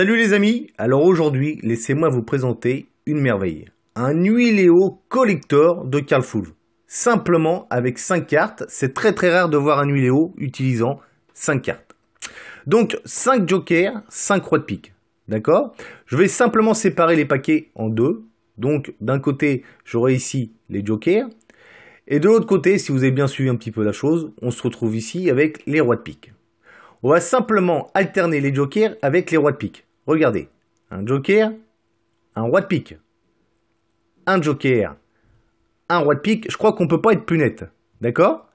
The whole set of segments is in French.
Salut les amis, alors aujourd'hui laissez-moi vous présenter une merveille. Un huileo Collector de Carl Fulv, Simplement avec 5 cartes, c'est très très rare de voir un huileo utilisant 5 cartes. Donc 5 jokers, 5 rois de pique. D'accord Je vais simplement séparer les paquets en deux. Donc d'un côté j'aurai ici les jokers. Et de l'autre côté, si vous avez bien suivi un petit peu la chose, on se retrouve ici avec les rois de pique on va simplement alterner les jokers avec les rois de pique. Regardez, un joker, un roi de pique. Un joker, un roi de pique, je crois qu'on ne peut pas être plus net. D'accord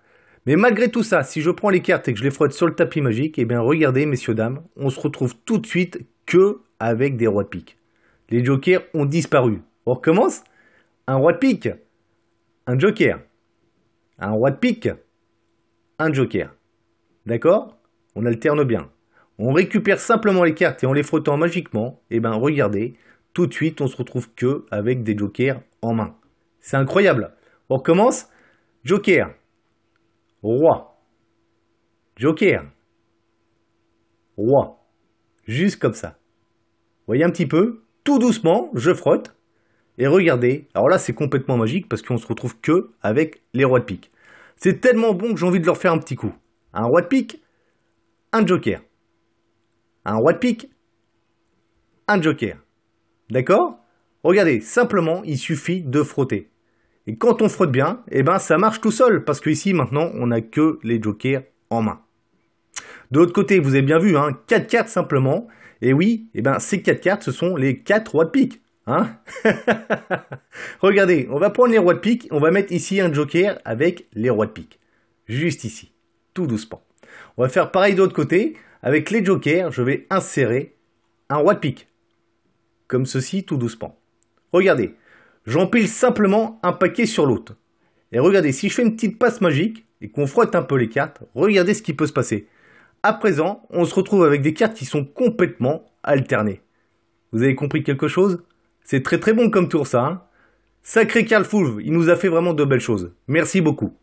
Mais malgré tout ça, si je prends les cartes et que je les frotte sur le tapis magique, eh bien regardez, messieurs, dames, on se retrouve tout de suite que avec des rois de pique. Les jokers ont disparu. On recommence Un roi de pique, un joker. Un roi de pique, un joker. D'accord On alterne bien. On récupère simplement les cartes et en les frottant magiquement, et eh bien regardez, tout de suite on se retrouve que avec des jokers en main. C'est incroyable. On recommence. Joker. Roi. Joker. Roi. Juste comme ça. Voyez un petit peu, tout doucement, je frotte. Et regardez, alors là c'est complètement magique parce qu'on se retrouve que avec les rois de pique. C'est tellement bon que j'ai envie de leur faire un petit coup. Un roi de pique, un joker un roi de pique, un Joker. D'accord Regardez, simplement, il suffit de frotter. Et quand on frotte bien, eh ben, ça marche tout seul, parce que ici, maintenant, on n'a que les jokers en main. De l'autre côté, vous avez bien vu, hein, 4 cartes simplement. Et oui, et eh ben, ces 4 cartes, ce sont les 4 rois de pique. Hein Regardez, on va prendre les rois de pique, on va mettre ici un joker avec les rois de pique. Juste ici, tout doucement. On va faire pareil de l'autre côté. Avec les jokers, je vais insérer un roi de pique. Comme ceci, tout doucement. Regardez, j'empile simplement un paquet sur l'autre. Et regardez, si je fais une petite passe magique et qu'on frotte un peu les cartes, regardez ce qui peut se passer. À présent, on se retrouve avec des cartes qui sont complètement alternées. Vous avez compris quelque chose C'est très très bon comme tour ça. Hein Sacré Karl Fulv, il nous a fait vraiment de belles choses. Merci beaucoup.